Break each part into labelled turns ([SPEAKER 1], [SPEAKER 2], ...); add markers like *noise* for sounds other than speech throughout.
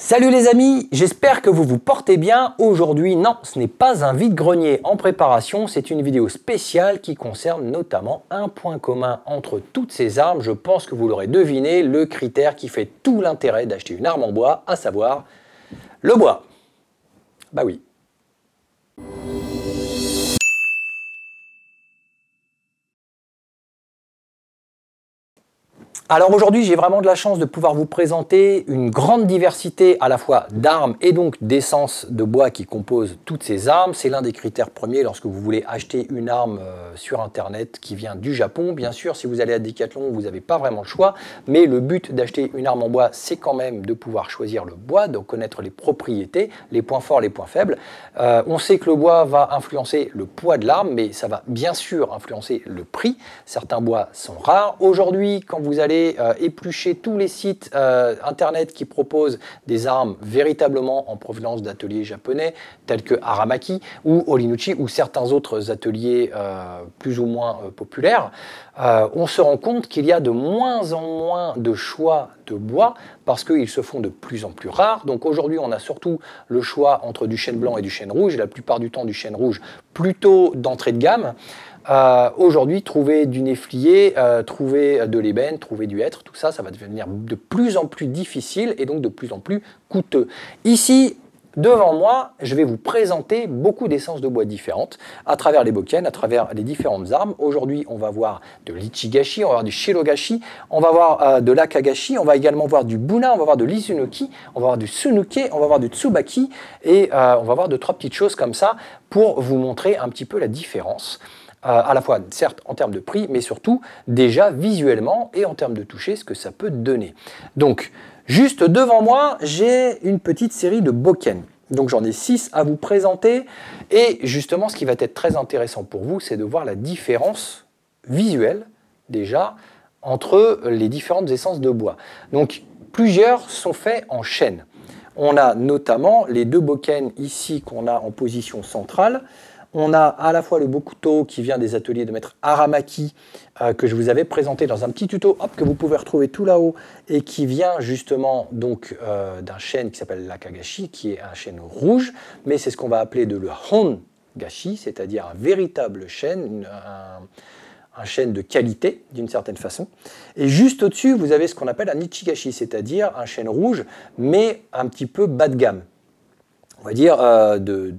[SPEAKER 1] Salut les amis, j'espère que vous vous portez bien. Aujourd'hui, non, ce n'est pas un vide-grenier en préparation, c'est une vidéo spéciale qui concerne notamment un point commun entre toutes ces armes. Je pense que vous l'aurez deviné, le critère qui fait tout l'intérêt d'acheter une arme en bois, à savoir le bois. Bah oui. Alors aujourd'hui, j'ai vraiment de la chance de pouvoir vous présenter une grande diversité à la fois d'armes et donc d'essence de bois qui composent toutes ces armes. C'est l'un des critères premiers lorsque vous voulez acheter une arme euh, sur Internet qui vient du Japon. Bien sûr, si vous allez à Decathlon, vous n'avez pas vraiment le choix, mais le but d'acheter une arme en bois, c'est quand même de pouvoir choisir le bois, de connaître les propriétés, les points forts, les points faibles. Euh, on sait que le bois va influencer le poids de l'arme, mais ça va bien sûr influencer le prix. Certains bois sont rares. Aujourd'hui, quand vous allez et euh, éplucher tous les sites euh, internet qui proposent des armes véritablement en provenance d'ateliers japonais tels que Aramaki ou Olinuchi ou certains autres ateliers euh, plus ou moins populaires, on se rend compte qu'il y a de moins en moins de choix de bois parce qu'ils se font de plus en plus rares. Donc aujourd'hui, on a surtout le choix entre du chêne blanc et du chêne rouge, et la plupart du temps du chêne rouge plutôt d'entrée de gamme. Euh, aujourd'hui, trouver du néflier, euh, trouver de l'ébène, trouver du hêtre, tout ça, ça va devenir de plus en plus difficile et donc de plus en plus coûteux. Ici, Devant moi, je vais vous présenter beaucoup d'essences de bois différentes à travers les bokken, à travers les différentes armes. Aujourd'hui, on va voir de l'ichigashi, on va voir du shirogashi, on va voir euh, de l'akagashi, on va également voir du buna, on va voir de l'izunoki, on va voir du sunuke, on va voir du tsubaki et on va voir deux, trois petites choses comme ça pour vous montrer un petit peu la différence. Euh, à la fois certes en termes de prix, mais surtout déjà visuellement et en termes de toucher, ce que ça peut donner. Donc, juste devant moi, j'ai une petite série de bokens. Donc j'en ai six à vous présenter. Et justement, ce qui va être très intéressant pour vous, c'est de voir la différence visuelle déjà entre les différentes essences de bois. Donc plusieurs sont faits en chaîne. On a notamment les deux bokens ici qu'on a en position centrale on a à la fois le Bokuto qui vient des ateliers de maître Aramaki euh, que je vous avais présenté dans un petit tuto que vous pouvez retrouver tout là-haut et qui vient justement donc euh, d'un chêne qui s'appelle l'Akagashi qui est un chêne rouge mais c'est ce qu'on va appeler de le Hongashi c'est-à-dire un véritable chêne, un, un chêne de qualité d'une certaine façon. Et juste au-dessus, vous avez ce qu'on appelle un Ichigashi, c'est-à-dire un chêne rouge, mais un petit peu bas de gamme on va dire, euh, de,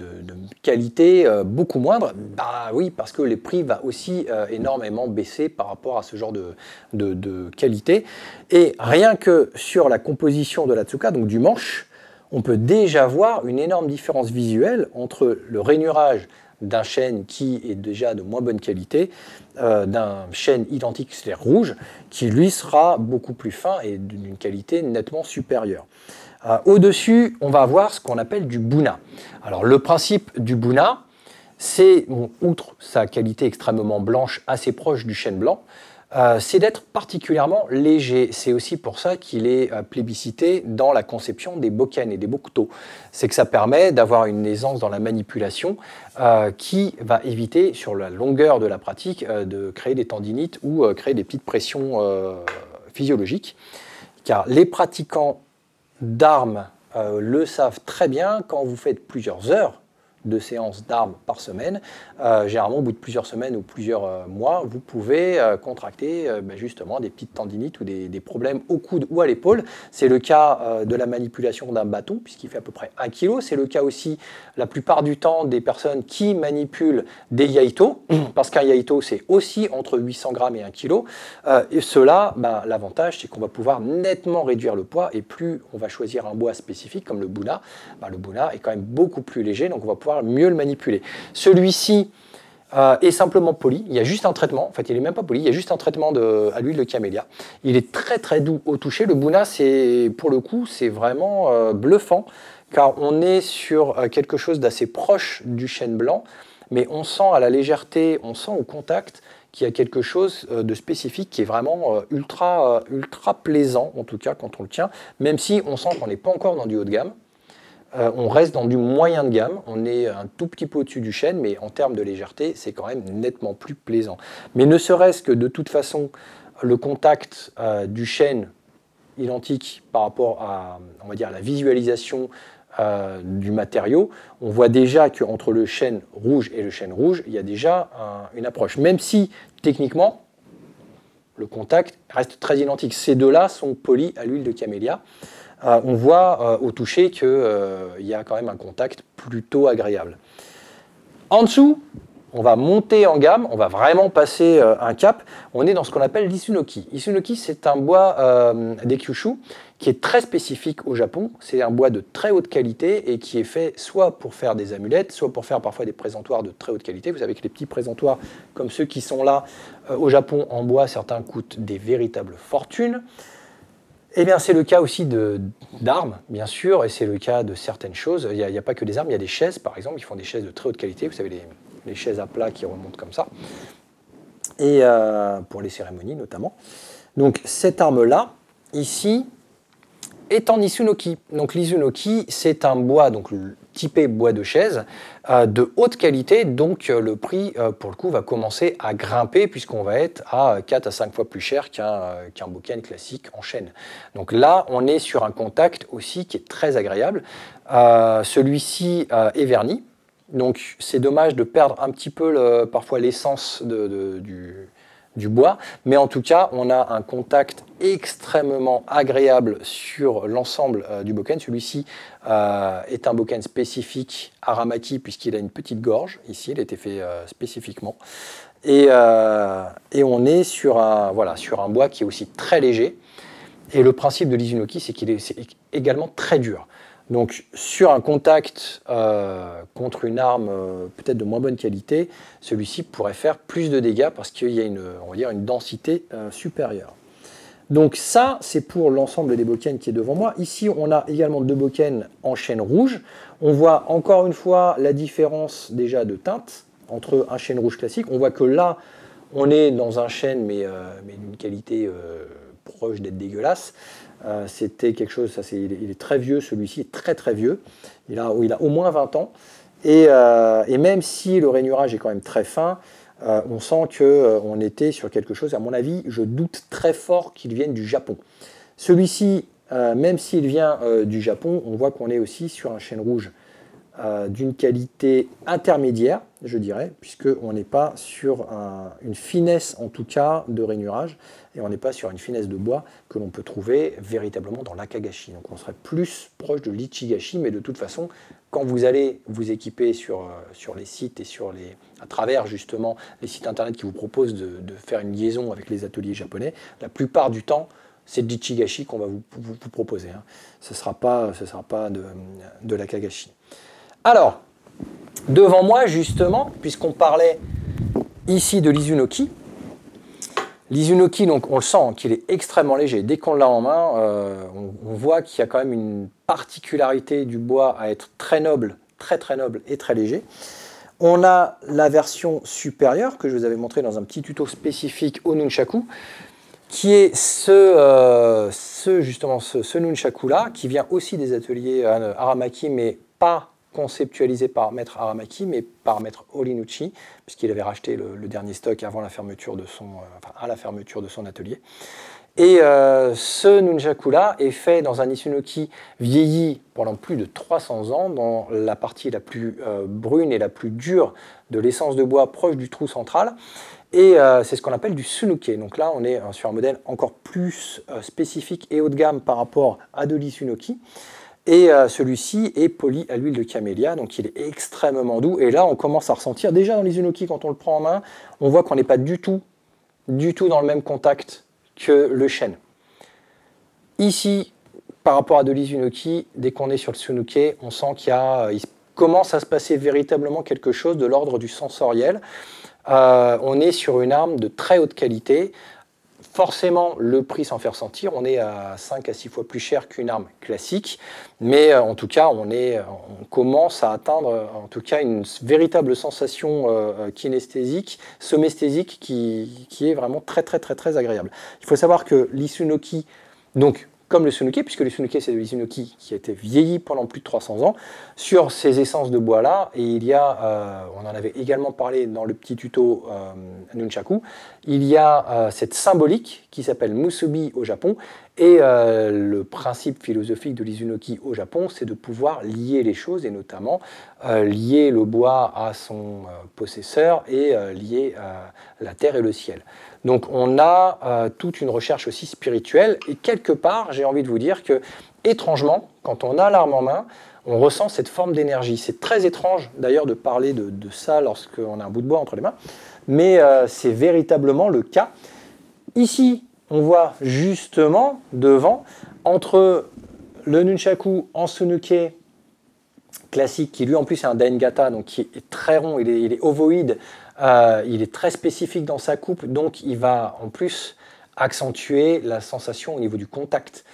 [SPEAKER 1] qualité euh, beaucoup moindre, bah oui, parce que les prix va aussi euh, énormément baisser par rapport à ce genre de, de, qualité. Et rien que sur la composition de la Tsuka, donc du manche, on peut déjà voir une énorme différence visuelle entre le rainurage d'un chêne qui est déjà de moins bonne qualité, euh, d'un chêne identique, c'est-à-dire rouge, qui lui sera beaucoup plus fin et d'une qualité nettement supérieure. Euh, au-dessus, on va avoir ce qu'on appelle du Buna. Alors le principe du Buna, c'est, outre sa qualité extrêmement blanche, assez proche du chêne blanc, euh, c'est d'être particulièrement léger. C'est aussi pour ça qu'il est euh, plébiscité dans la conception des bokken et des bokuto, C'est que ça permet d'avoir une aisance dans la manipulation euh, qui va éviter, sur la longueur de la pratique, de créer des tendinites ou créer des petites pressions physiologiques. Car les pratiquants d'armes le savent très bien, quand vous faites plusieurs heures, de séances d'armes par semaine, euh, généralement au bout de plusieurs semaines ou plusieurs euh, mois, vous pouvez euh, contracter ben, justement des petites tendinites ou des, problèmes au coude ou à l'épaule. C'est le cas de la manipulation d'un bâton, puisqu'il fait à peu près 1 kg. C'est le cas aussi la plupart du temps des personnes qui manipulent des yaitos, *clears throat* parce qu'un yaito, c'est aussi entre 800 grammes et 1 kg. et cela, ben, l'avantage c'est qu'on va pouvoir nettement réduire le poids et plus on va choisir un bois spécifique comme le bouna, ben, le bouna est quand même beaucoup plus léger, donc on va pouvoir mieux le manipuler. Celui-ci euh, est simplement poli, il y a juste un traitement, en fait il n'est même pas poli, il y a juste un traitement de, à l'huile de camélia. Il est très très doux au toucher, le Buna c'est pour le coup c'est vraiment euh, bluffant car on est sur euh, quelque chose d'assez proche du chêne blanc mais on sent à la légèreté, on sent au contact qu'il y a quelque chose de spécifique qui est vraiment ultra, ultra plaisant, en tout cas quand on le tient, même si on sent qu'on n'est pas encore dans du haut de gamme. Euh, on reste dans du moyen de gamme, on est un tout petit peu au-dessus du chêne, mais en termes de légèreté, c'est quand même nettement plus plaisant. Mais ne serait-ce que de toute façon, le contact euh, du chêne identique par rapport à, on dire, la visualisation euh, du matériau, on voit déjà qu'entre le chêne rouge et le chêne rouge, il y a déjà une approche. Même si, techniquement, le contact reste très identique. Ces deux-là sont polis à l'huile de camélia. Euh, on voit euh, au toucher qu'il euh, y a quand même un contact plutôt agréable. En dessous, on va monter en gamme, on va vraiment passer un cap. On est dans ce qu'on appelle l'Isunoki. Isunoki, c'est un bois des Kyushu qui est très spécifique au Japon. C'est un bois de très haute qualité et qui est fait soit pour faire des amulettes, soit pour faire parfois des présentoirs de très haute qualité. Vous savez que les petits présentoirs comme ceux qui sont là au Japon en bois, certains coûtent des véritables fortunes. Eh bien, c'est le cas aussi d'armes, bien sûr, et c'est le cas de certaines choses. Il n'y a, pas que des armes, il y a des chaises, par exemple. Ils font des chaises de très haute qualité. Vous savez, les, chaises à plat qui remontent comme ça. Et euh, pour les cérémonies, notamment. Donc, cette arme-là, ici, est en Isunoki. Donc l'Isunoki, c'est un bois donc typé bois de chaise euh, de haute qualité, donc euh, le prix euh, pour le coup va commencer à grimper puisqu'on va être à 4 à 5 fois plus cher qu'un qu'un classique en chaîne. Donc là, on est sur un contact aussi qui est très agréable. Celui-ci est vernis. donc c'est dommage de perdre un petit peu parfois l'essence du du bois. Mais en tout cas, on a un contact extrêmement agréable sur l'ensemble euh, du boken. Celui-ci euh, est un boken spécifique aramaki puisqu'il a une petite gorge. Ici, il a été fait euh, spécifiquement. Et, on est sur un, voilà, sur un bois qui est aussi très léger. Et le principe de l'Izunoki, c'est qu'il est, également très dur. Donc sur un contact euh, contre une arme euh, peut-être de moins bonne qualité, celui-ci pourrait faire plus de dégâts parce qu'il y a une, densité euh, supérieure. Donc ça, c'est pour l'ensemble des bokens qui est devant moi. Ici, on a également deux bokens en chaîne rouge. On voit encore une fois la différence déjà de teinte entre un chêne rouge classique. On voit que là, on est dans un chêne, mais d'une qualité proche d'être dégueulasse. Euh, c'était quelque chose, il, est, très vieux, celui-ci est très très vieux. Il a, il a au moins 20 ans. Euh, et, même si le rainurage est quand même très fin, euh, on sent qu'on était sur quelque chose, à mon avis, je doute très fort qu'il vienne du Japon. Celui-ci, même s'il vient du Japon, on voit qu'on est aussi sur un chêne rouge euh, d'une qualité intermédiaire, je dirais, puisqu'on n'est pas sur une finesse, en tout cas, de rainurage, et on n'est pas sur une finesse de bois que l'on peut trouver véritablement dans l'akagashi. Donc on serait plus proche de l'ichigashi, mais de toute façon, quand vous allez vous équiper sur, euh, sur les sites et sur les, à travers justement les sites internet qui vous proposent de, faire une liaison avec les ateliers japonais, la plupart du temps, c'est de l'ichigashi qu'on va vous, proposer. Hein. Ce ne sera pas, sera pas de, de l'akagashi. Alors, devant moi, justement, puisqu'on parlait ici de l'Izunoki, l'Izunoki, donc on le sent qu'il est extrêmement léger. Dès qu'on l'a en main, euh, on, voit qu'il y a quand même une particularité du bois à être très noble, très très noble et très léger. On a la version supérieure que je vous avais montré dans un petit tuto spécifique au nunchaku, qui est ce, euh, ce justement ce, ce nunchaku là, qui vient aussi des ateliers Aramaki, mais pas conceptualisé par Maître Aramaki, mais par Maître Olinuchi, puisqu'il avait racheté le, dernier stock avant la fermeture de son, euh, à la fermeture de son atelier. Et euh, ce nunjaku-là est fait dans un Isunoki vieilli pendant plus de 300 ans, dans la partie la plus euh, brune et la plus dure de l'essence de bois proche du trou central. Et c'est ce qu'on appelle du sunuke. Donc là, on est sur un modèle encore plus spécifique et haut de gamme par rapport à de l'Isunoki. Et euh, celui-ci est poli à l'huile de camélia, donc il est extrêmement doux. Et là, on commence à ressentir, déjà dans les quand on le prend en main, on voit qu'on n'est pas du tout, du tout dans le même contact que le chêne. Ici, par rapport à de l'Izunoki, dès qu'on est sur le Sunuke, on sent qu'il euh, commence à se passer véritablement quelque chose de l'ordre du sensoriel. Euh, on est sur une arme de très haute qualité, forcément, le prix sans faire sentir. On est à 5 à 6 fois plus cher qu'une arme classique. Mais euh, en tout cas, on, est, euh, on commence à atteindre euh, en tout cas une véritable sensation kinesthésique, somesthésique, qui, qui, est vraiment très, très, très, très agréable. Il faut savoir que l'Isunoki, donc comme le sunuké, puisque le sunuké, c'est de l'isunoki qui a été vieilli pendant plus de 300 ans, sur ces essences de bois-là. Et il y a, euh, on en avait également parlé dans le petit tuto euh, Nunchaku, il y a euh, cette symbolique qui s'appelle Musubi au Japon. Et le principe philosophique de l'isunoki au Japon, c'est de pouvoir lier les choses, et notamment lier le bois à son possesseur et lier la terre et le ciel. Donc on a euh, toute une recherche aussi spirituelle et quelque part, j'ai envie de vous dire que étrangement, quand on a l'arme en main, on ressent cette forme d'énergie. C'est très étrange d'ailleurs de parler de, ça lorsqu'on a un bout de bois entre les mains, mais euh, c'est véritablement le cas. Ici, on voit justement devant, entre le nunchaku en sunuke classique, qui lui en plus est un daengata donc qui est très rond, il est ovoïde, euh, il est très spécifique dans sa coupe, donc il va en plus accentuer la sensation au niveau du contact.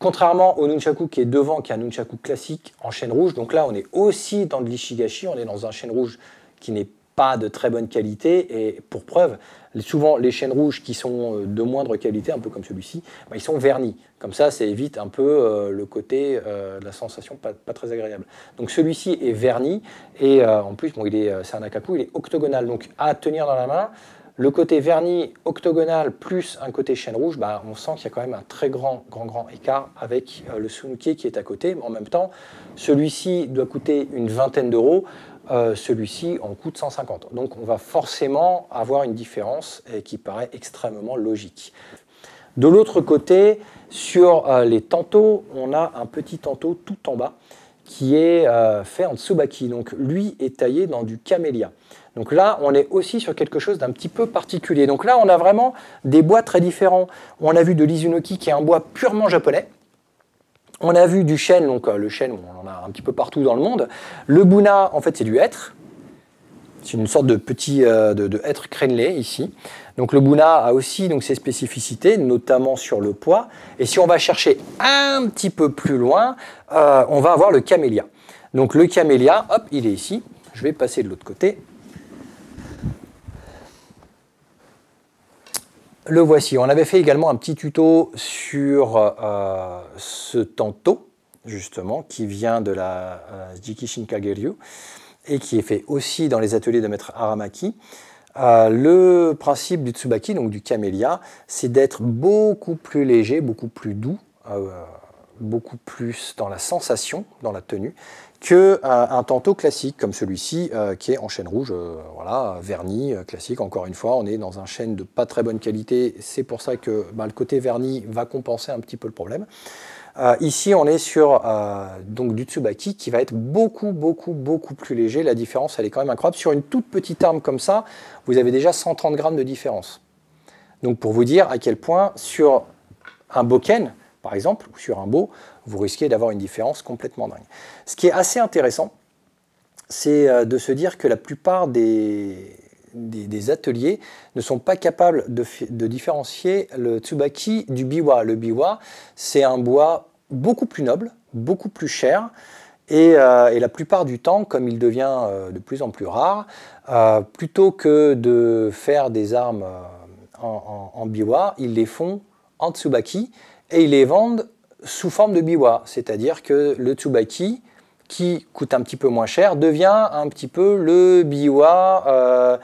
[SPEAKER 1] Contrairement au nunchaku qui est devant, qui est un nunchaku classique en chaîne rouge, donc là on est aussi dans de l'ishigashi, on est dans un chaîne rouge qui n'est pas de très bonne qualité. Et pour preuve, souvent les chaînes rouges qui sont euh, de moindre qualité, un peu comme celui-ci, bah, ils sont vernis. Comme ça, ça évite un peu euh, le côté, euh, la sensation pas, très agréable. Donc celui-ci est verni et en plus, bon, il est, c'est un akaku, il est octogonal. Donc à tenir dans la main, le côté vernis octogonal plus un côté chêne rouge, bah, on sent qu'il y a quand même un très grand, grand, grand écart avec euh, le Sunuki qui est à côté. Mais en même temps, celui-ci doit coûter une vingtaine d'euros. Euh, celui-ci en coûte 150. Donc on va forcément avoir une différence qui paraît extrêmement logique. De l'autre côté, sur euh, les tantos, on a un petit tanto tout en bas qui est fait en tsubaki. Donc lui est taillé dans du camélia. Donc là, on est aussi sur quelque chose d'un petit peu particulier. Donc là, on a vraiment des bois très différents. On a vu de l'Izunoki qui est un bois purement japonais. On a vu du chêne, donc euh, le chêne, on en a un petit peu partout dans le monde. Le buna, en fait, c'est du hêtre. C'est une sorte de petit euh, de, hêtre crénelé ici. Donc le buna a aussi donc ses spécificités, notamment sur le poids. Et si on va chercher un petit peu plus loin, euh, on va avoir le camélia. Donc le camélia, hop, il est ici. Je vais passer de l'autre côté. le voici. On avait fait également un petit tuto sur euh, ce tanto, justement, qui vient de la euh, et qui est fait aussi dans les ateliers de maître Aramaki. Euh, le principe du Tsubaki, donc du camélia, c'est d'être beaucoup plus léger, beaucoup plus doux, euh, beaucoup plus dans la sensation, dans la tenue, que euh, un tanto classique comme celui-ci euh, qui est en chaîne rouge, euh, voilà, vernis classique. Encore une fois, on est dans un chêne de pas très bonne qualité. C'est pour ça que bah, le côté vernis va compenser un petit peu le problème. ici, on est sur donc du Tsubaki qui va être beaucoup, beaucoup, beaucoup plus léger. La différence, elle est quand même incroyable. Sur une toute petite arme comme ça, vous avez déjà 130 grammes de différence. Donc pour vous dire à quel point sur un boken, par exemple, sur un beau, vous risquez d'avoir une différence complètement dingue. Ce qui est assez intéressant, c'est euh, de se dire que la plupart des, ateliers ne sont pas capables de, différencier le tsubaki du biwa. Le biwa, c'est un bois beaucoup plus noble, beaucoup plus cher, et, euh, la plupart du temps, comme il devient euh, de plus en plus rare, plutôt que de faire des armes en, biwa, ils les font en tsubaki et ils les vendent sous forme de biwa, c'est-à-dire que le tsubaki, qui coûte un petit peu moins cher, devient un petit peu le biwa, euh,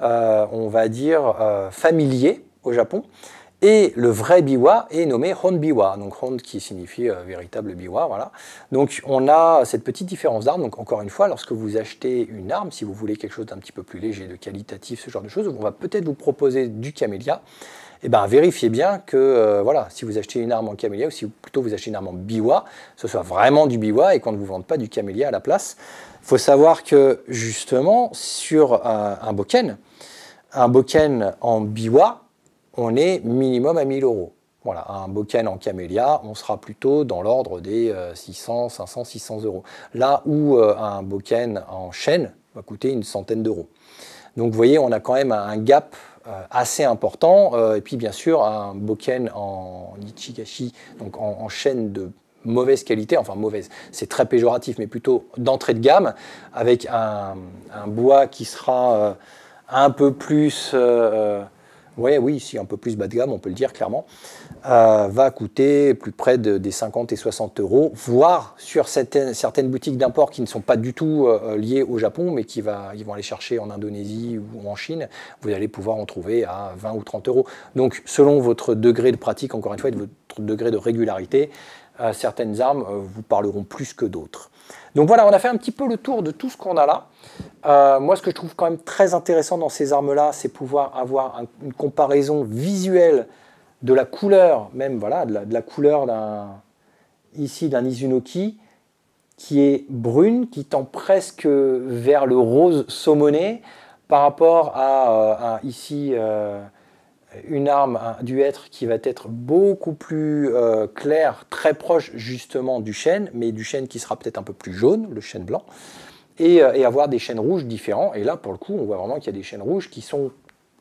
[SPEAKER 1] euh, on va dire, euh, familier au Japon. Et le vrai biwa est nommé honbiwa, donc hon qui signifie véritable biwa, voilà. Donc on a cette petite différence d'armes. Donc encore une fois, lorsque vous achetez une arme, si vous voulez quelque chose d'un petit peu plus léger, de qualitatif, ce genre de choses, on va peut-être vous proposer du camélia eh ben, vérifiez bien que euh, voilà, si vous achetez une arme en camélia ou si plutôt vous achetez une arme en biwa, ce soit vraiment du biwa et qu'on ne vous vende pas du camélia à la place. Il faut savoir que justement sur un, boken, un boken en biwa, on est minimum à 1000 euros. Voilà, un boken en camélia, on sera plutôt dans l'ordre des 600, 500, 600 euros. Là où euh, un boken en chêne va coûter une centaine d'euros. Donc vous voyez, on a quand même un gap euh, assez important. Euh, et puis, bien sûr, un boken en ichigashi, donc en, chaîne de mauvaise qualité, enfin mauvaise, c'est très péjoratif, mais plutôt d'entrée de gamme, avec un, bois qui sera euh, un peu plus oui, oui, si un peu plus bas de gamme, on peut le dire clairement, euh, va coûter plus près de, des 50 et 60 euros, voire sur certaines, boutiques d'import qui ne sont pas du tout euh, euh, liées au Japon, mais qui va, ils vont aller chercher en Indonésie ou en Chine, vous allez pouvoir en trouver à 20 ou 30 euros. Donc, selon votre degré de pratique, encore une fois, et votre degré de régularité, certaines armes vous parleront plus que d'autres. Donc voilà, on a fait un petit peu le tour de tout ce qu'on a là. Euh, moi, ce que je trouve quand même très intéressant dans ces armes-là, c'est pouvoir avoir une comparaison visuelle de la couleur, même voilà, de la, couleur d'un ici d'un Izunoki qui est brune, qui tend presque vers le rose saumoné par rapport à, euh, ici euh, une arme du être qui va être beaucoup plus claire, très proche justement du chêne, mais du chêne qui sera peut-être un peu plus jaune, le chêne blanc. Euh, et, avoir des chaînes rouges différents. Et là, pour le coup, on voit vraiment qu'il y a des chaînes rouges qui sont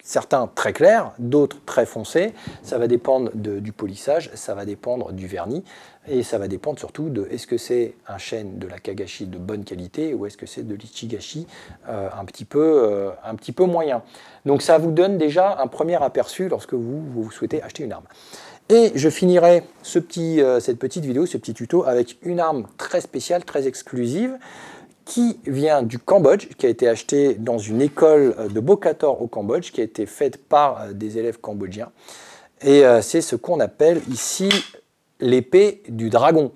[SPEAKER 1] certains très clairs, d'autres très foncés. Ça va dépendre du polissage, ça va dépendre du vernis, et ça va dépendre surtout de est-ce que c'est un chêne de la kagashi de bonne qualité ou est-ce que c'est de l'ichigashi euh, un, petit peu, euh, un petit peu moyen. Donc ça vous donne déjà un premier aperçu lorsque vous, vous souhaitez acheter une arme. Et je finirai ce petit, cette petite vidéo, ce petit tuto, avec une arme très spéciale, très exclusive qui vient du Cambodge, qui a été acheté dans une école euh, de Bokator au Cambodge, qui a été faite par euh, des élèves cambodgiens. Et euh, c'est ce qu'on appelle ici l'épée du dragon.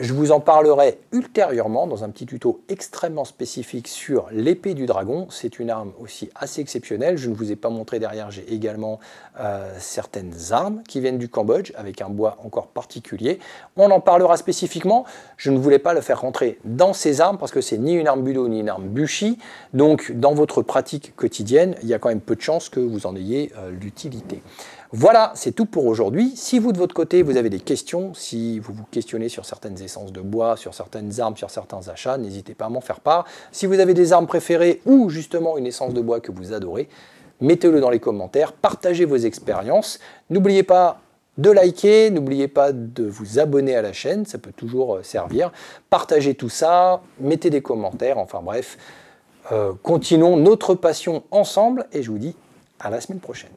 [SPEAKER 1] Je vous en parlerai ultérieurement dans un petit tuto extrêmement spécifique sur l'épée du dragon. C'est une arme aussi assez exceptionnelle. Je ne vous ai pas montré derrière, j'ai également euh, certaines armes qui viennent du Cambodge avec un bois encore particulier. On en parlera spécifiquement. Je ne voulais pas le faire rentrer dans ces armes parce que c'est ni une arme budo ni une arme bushi. Donc dans votre pratique quotidienne, il y a quand même peu de chances que vous en ayez euh, l'utilité. Voilà, c'est tout pour aujourd'hui. Si vous, de votre côté, vous avez des questions, si vous vous questionnez sur certaines essences de bois, sur certaines armes, sur certains achats, n'hésitez pas à m'en faire part. Si vous avez des armes préférées ou justement une essence de bois que vous adorez, mettez-le dans les commentaires, partagez vos expériences. N'oubliez pas de liker, n'oubliez pas de vous abonner à la chaîne, ça peut toujours euh, servir. Partagez tout ça, mettez des commentaires, enfin bref, euh, continuons notre passion ensemble et je vous dis à la semaine prochaine.